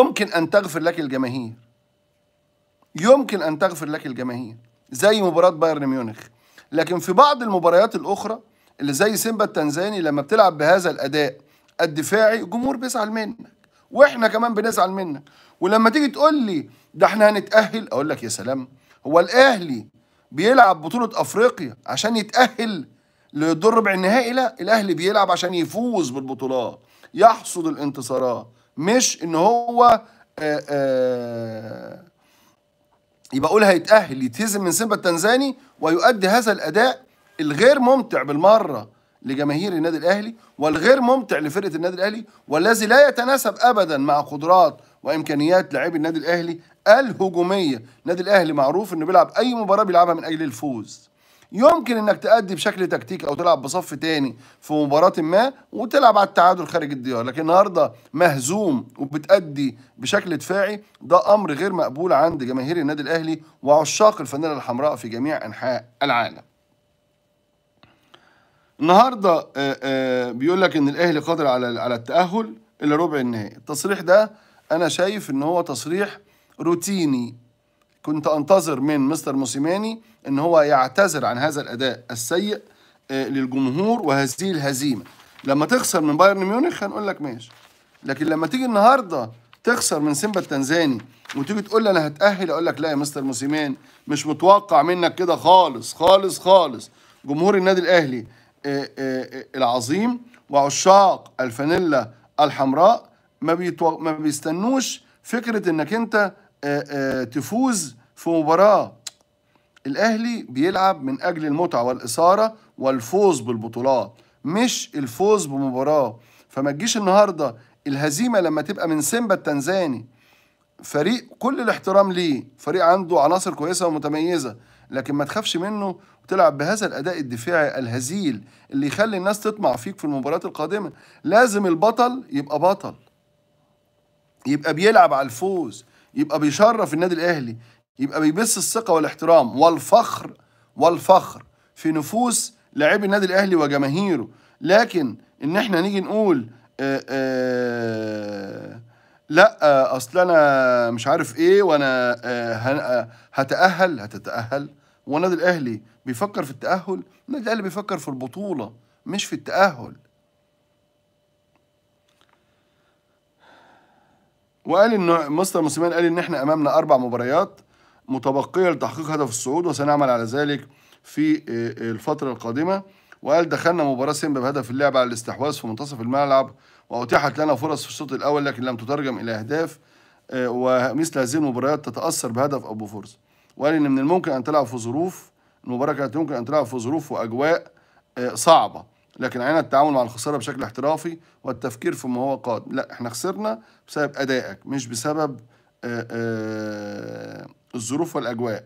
يمكن أن تغفر لك الجماهير يمكن أن تغفر لك الجماهير زي مباراة بايرن ميونخ لكن في بعض المباريات الأخرى اللي زي سيمبا التنزاني لما بتلعب بهذا الأداء الدفاعي الجمهور بيزعل منك واحنا كمان بنزعل منك ولما تيجي تقول لي ده احنا هنتأهل أقول لك يا سلام هو الأهلي بيلعب بطولة أفريقيا عشان يتأهل لدور ربع النهائي لا الأهلي بيلعب عشان يفوز بالبطولات يحصد الانتصارات مش ان هو آآ آه، آآ آه، يبقى اقول هيتاهل يتهزم من سيمبا التنزاني ويؤدي هذا الاداء الغير ممتع بالمره لجماهير النادي الاهلي والغير ممتع لفرقه النادي الاهلي والذي لا يتناسب ابدا مع قدرات وامكانيات لاعبي النادي الاهلي الهجوميه النادي الاهلي معروف انه بيلعب اي مباراه بيلعبها من اجل الفوز يمكن انك تأدي بشكل تكتيكي او تلعب بصف تاني في مباراة ما وتلعب على التعادل خارج الديار لكن النهارده مهزوم وبتأدي بشكل دفاعي ده امر غير مقبول عند جماهير النادي الاهلي وعشاق الفانيلا الحمراء في جميع انحاء العالم النهارده آه، آه، بيقول لك ان الاهلي قادر على على التاهل الى ربع النهائي التصريح ده انا شايف ان هو تصريح روتيني كنت انتظر من مستر موسيماني ان هو يعتذر عن هذا الاداء السيء آه، للجمهور وهذه الهزيمه لما تخسر من بايرن ميونخ هنقول لك ماشي لكن لما تيجي النهارده تخسر من سيمبا التنزاني وتيجي تقول لي انا هتاهل اقول لك لا يا مستر موسيماني مش متوقع منك كده خالص خالص خالص جمهور النادي الاهلي آه، آه، العظيم وعشاق الفانيلا الحمراء ما ما بيستنوش فكره انك انت آه، آه، تفوز في مباراه الاهلي بيلعب من اجل المتعه والاثاره والفوز بالبطولات مش الفوز بمباراه فما تجيش النهارده الهزيمه لما تبقى من سيمبا التنزاني فريق كل الاحترام ليه فريق عنده عناصر كويسه ومتميزه لكن ما تخافش منه وتلعب بهذا الاداء الدفاعي الهزيل اللي يخلي الناس تطمع فيك في المباريات القادمه لازم البطل يبقى بطل يبقى بيلعب على الفوز يبقى بيشرف النادي الاهلي يبقى بيمس الثقه والاحترام والفخر والفخر في نفوس لاعبي النادي الاهلي وجماهيره لكن ان احنا نيجي نقول آآ آه، آآ آه، لا اصل انا مش عارف ايه وانا آه، هتاهل هتتاهل والنادي الاهلي بيفكر في التاهل النادي الاهلي بيفكر في البطوله مش في التاهل وقال ان مستر موسيمان قال ان احنا امامنا اربع مباريات متبقيه لتحقيق هدف الصعود وسنعمل على ذلك في آه، الفتره القادمه وقال دخلنا مباراه سيمبا بهدف اللعب على الاستحواذ في منتصف الملعب واتيحت لنا فرص في الشوط الاول لكن لم تترجم الى اهداف آه، ومثل هذه المباريات تتاثر بهدف ابو فرص وقال ان من الممكن ان تلعب في ظروف المباراه كانت ممكن ان تلعب في ظروف واجواء آه، صعبه لكن علينا التعامل مع الخساره بشكل احترافي والتفكير فيما هو قادم لا احنا خسرنا بسبب ادائك مش بسبب آآ آه، آآ آه، الظروف والاجواء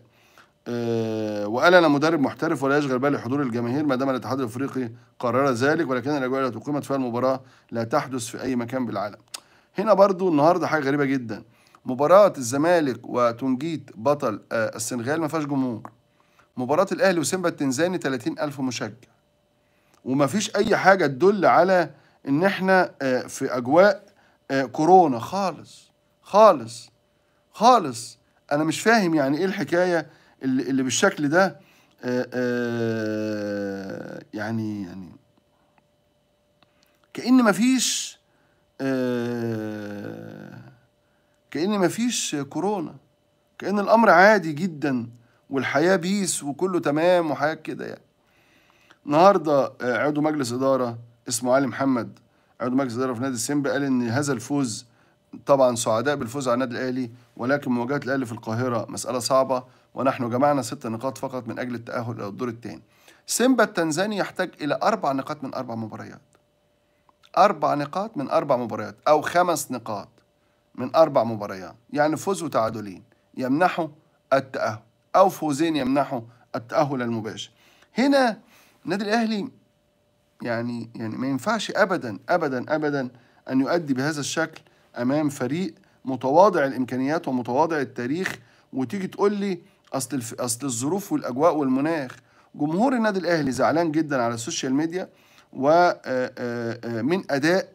آه، وقال انا مدرب محترف ولا يشغل بالي حضور الجماهير ما دام الاتحاد الافريقي قرر ذلك ولكن الاجواء التي اقيمت فيها المباراه لا تحدث في اي مكان بالعالم هنا برضو النهارده حاجه غريبه جدا مباراه الزمالك وتونجيت بطل السنغال ما فيهاش جمهور مباراه الاهلي وسيمبا التنزاني 30000 مشجع ومفيش اي حاجه تدل على ان احنا آه، في اجواء آه، كورونا خالص خالص خالص انا مش فاهم يعني ايه الحكايه اللي, اللي بالشكل ده آه، يعني يعني كأن مفيش كأن مفيش كورونا كأن الأمر عادي جدا والحياة بيس وكله تمام وحاجات كده يعني النهارده آه، عضو مجلس اداره اسمه علي محمد عضو مجلس اداره في نادي سيمبا قال ان هذا الفوز طبعا سعداء بالفوز على النادي الاهلي ولكن مواجهه الاهلي في القاهره مساله صعبه ونحن جمعنا ست نقاط فقط من اجل التاهل الى الدور الثاني. سيمبا التنزاني يحتاج الى اربع نقاط من اربع مباريات. اربع نقاط من اربع مباريات او خمس نقاط من اربع مباريات، يعني فوز وتعادلين يمنحه التاهل او فوزين يمنحه التاهل المباشر. هنا النادي الاهلي يعني يعني ما ينفعش ابدا ابدا ابدا ان يؤدي بهذا الشكل امام فريق متواضع الامكانيات ومتواضع التاريخ وتيجي تقول لي اصل الف... اصل الظروف والاجواء والمناخ جمهور النادي الاهلي زعلان جدا على السوشيال ميديا ومن آه، آه، آه، اداء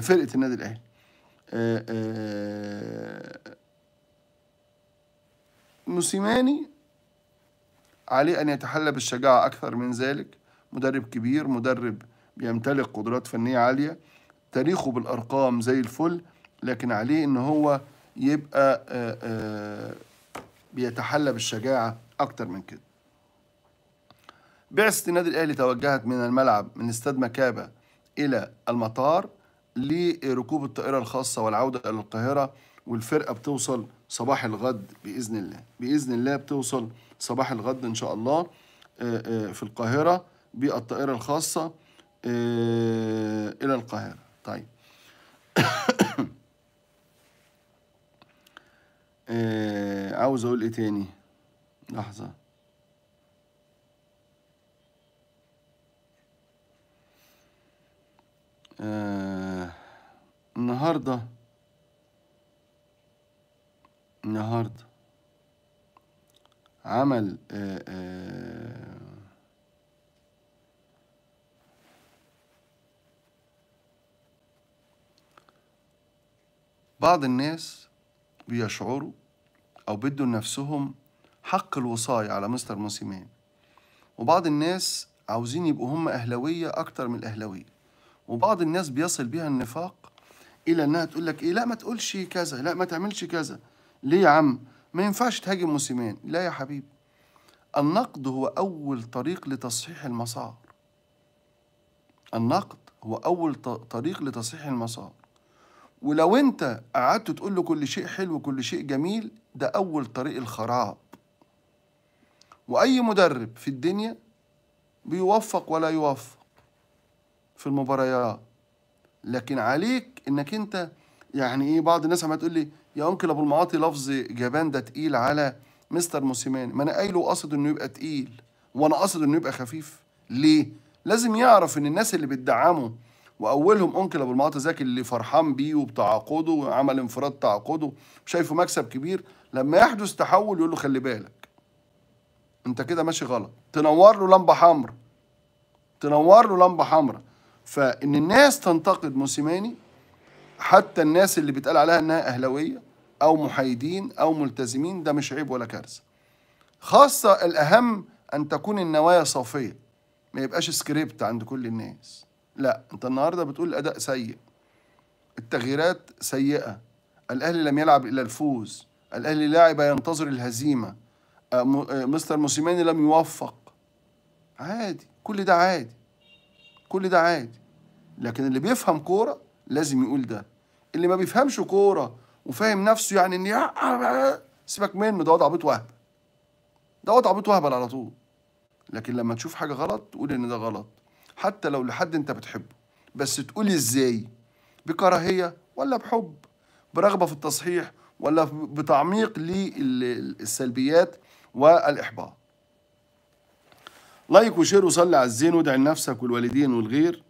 فرقه النادي الاهلي موسيماني عليه أن يتحلى بالشجاعة أكثر من ذلك مدرب كبير مدرب بيمتلك قدرات فنية عالية تاريخه بالأرقام زي الفل لكن عليه إن هو يبقى آآ آه، آآ آه، بيتحلى بالشجاعة أكتر من كده بعثة النادي الأهلي توجهت من الملعب من استاد مكابة إلى المطار لركوب الطائرة الخاصة والعودة إلى القاهرة والفرقة بتوصل صباح الغد بإذن الله بإذن الله بتوصل صباح الغد إن شاء الله آه، آه، في القاهرة بالطائرة الخاصة آه، إلى القاهرة طيب عاوز أقول إيه تاني لحظة النهارده النهارده عمل آه، آه، بعض الناس بيشعروا أو بدوا لنفسهم حق الوصاية على مستر موسيمان وبعض الناس عاوزين يبقوا هم أهلوية أكتر من الأهلوية وبعض الناس بيصل بيها النفاق إلى إنها تقول لك إيه لا ما تقولش كذا لا ما تعملش كذا ليه يا عم ما ينفعش تهاجم موسيمان لا يا حبيبي النقد هو أول طريق لتصحيح المسار النقد هو أول طريق لتصحيح المسار ولو أنت قعدت تقول له كل شيء حلو وكل شيء جميل ده أول طريق الخراب وأي مدرب في الدنيا بيوفق ولا يوفق في المباريات لكن عليك انك انت يعني ايه بعض الناس عماله تقول لي يا انكل ابو المعاطي لفظ جبان ده تقيل على مستر موسيماني ما انا قايله قصد انه يبقى تقيل وانا قاصد انه يبقى خفيف ليه لازم يعرف ان الناس اللي بتدعمه واولهم انكل ابو المعاطي زكي اللي فرحان بيه وبتعاقده وعمل انفراد تعاقده شايفه مكسب كبير لما يحدث تحول يقول له خلي بالك انت كده ماشي غلط تنور له لمبه حمراء تنور له لمبه حمراء فان الناس تنتقد موسيماني حتى الناس اللي بيتقال عليها انها اهلاويه أو محايدين أو ملتزمين ده مش عيب ولا كارثة خاصة الأهم أن تكون النوايا صافية ما يبقاش سكريبت عند كل الناس لا أنت النهاردة بتقول الأداء سيء التغييرات سيئة الأهلي لم يلعب إلى الفوز الأهلي لاعب ينتظر الهزيمة آه، آه، مستر موسيماني لم يوفق عادي كل ده عادي كل ده عادي لكن اللي بيفهم كورة لازم يقول ده اللي ما بيفهمش كورة وفاهم نفسه يعني ان آه، آه، آه، سيبك منه ده وضع عبيط وهب ده وضع عبيط وهبل على طول لكن لما تشوف حاجه غلط تقول ان ده غلط حتى لو لحد انت بتحبه بس تقول ازاي بكراهيه ولا بحب برغبه في التصحيح ولا بتعميق للسلبيات والاحباط لايك وشير وصلي على الزين وادعي لنفسك والوالدين والغير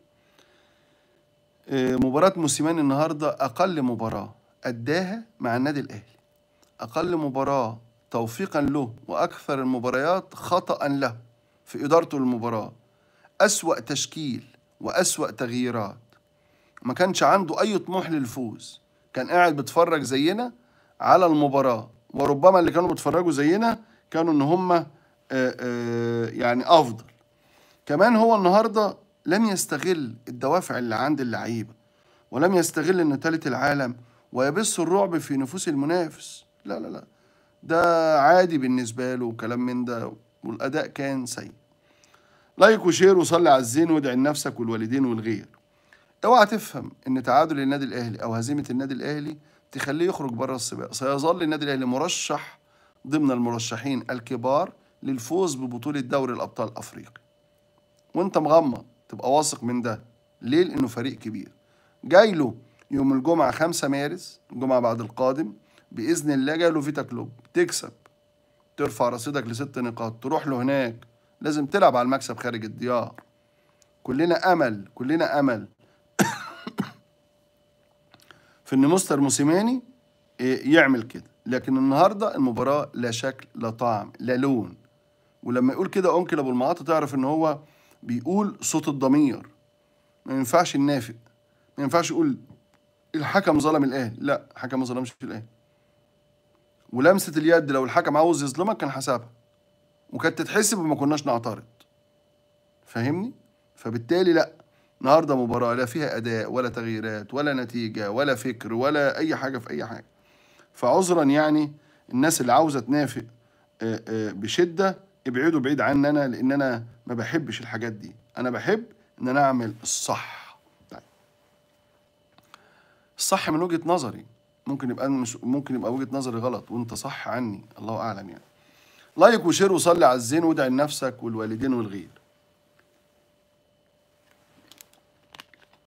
مباراة موسيماني النهارده أقل مباراة أداها مع النادي الأهلي أقل مباراة توفيقا له وأكثر المباريات خطأ له في إدارته للمباراة أسوأ تشكيل وأسوأ تغييرات ما كانش عنده أي طموح للفوز كان قاعد بيتفرج زينا على المباراة وربما اللي كانوا بيتفرجوا زينا كانوا إن هم آه، آه، يعني أفضل كمان هو النهاردة لم يستغل الدوافع اللي عند اللعيبة ولم يستغل إن تالت العالم ويبث الرعب في نفوس المنافس لا لا لا ده عادي بالنسبة له وكلام من ده والأداء كان سيء لايك وشير وصلي على الزين وادعي لنفسك والوالدين والغير اوعى تفهم ان تعادل النادي الاهلي او هزيمه النادي الاهلي تخليه يخرج بره السباق سيظل النادي الاهلي مرشح ضمن المرشحين الكبار للفوز ببطوله دوري الابطال الافريقي وانت مغمض تبقى واثق من ده ليه لانه فريق كبير جاي له يوم الجمعة 5 مارس الجمعة بعد القادم بإذن الله جاي له فيتا كلوب تكسب ترفع رصيدك لست نقاط تروح له هناك لازم تلعب على المكسب خارج الديار كلنا أمل كلنا أمل في إن مستر موسيماني إيه، يعمل كده لكن النهاردة المباراة لا شكل لا طعم لا لون ولما يقول كده أنكل أبو المعاطي تعرف إن هو بيقول صوت الضمير ما ينفعش ننافق ما ينفعش يقول الحكم ظلم الاهلي لا الحكم ما ظلمش في الاهلي ولمسه اليد لو الحكم عاوز يظلمك كان حسبها وكانت تتحسب وما كناش نعترض فاهمني فبالتالي لا النهارده مباراه لا فيها اداء ولا تغييرات ولا نتيجه ولا فكر ولا اي حاجه في اي حاجه فعذرا يعني الناس اللي عاوزه تنافق آه، آه، بشده ابعدوا بعيد عني انا لان انا ما بحبش الحاجات دي انا بحب ان انا اعمل الصح الصح من وجهه نظري ممكن يبقى مش ممكن يبقى وجهه نظري غلط وانت صح عني الله اعلم يعني لايك وشير وصلي على الزين وادعي لنفسك والوالدين والغير